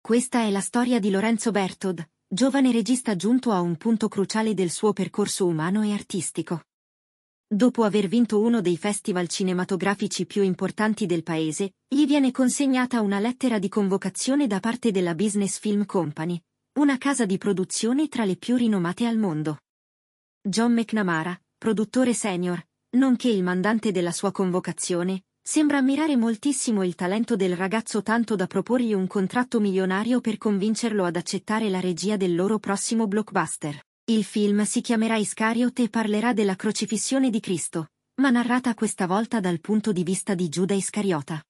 Questa è la storia di Lorenzo Bertod, giovane regista giunto a un punto cruciale del suo percorso umano e artistico. Dopo aver vinto uno dei festival cinematografici più importanti del paese, gli viene consegnata una lettera di convocazione da parte della Business Film Company, una casa di produzione tra le più rinomate al mondo. John McNamara, produttore senior, nonché il mandante della sua convocazione, Sembra ammirare moltissimo il talento del ragazzo tanto da proporgli un contratto milionario per convincerlo ad accettare la regia del loro prossimo blockbuster. Il film si chiamerà Iscariot e parlerà della crocifissione di Cristo, ma narrata questa volta dal punto di vista di Giuda Iscariota.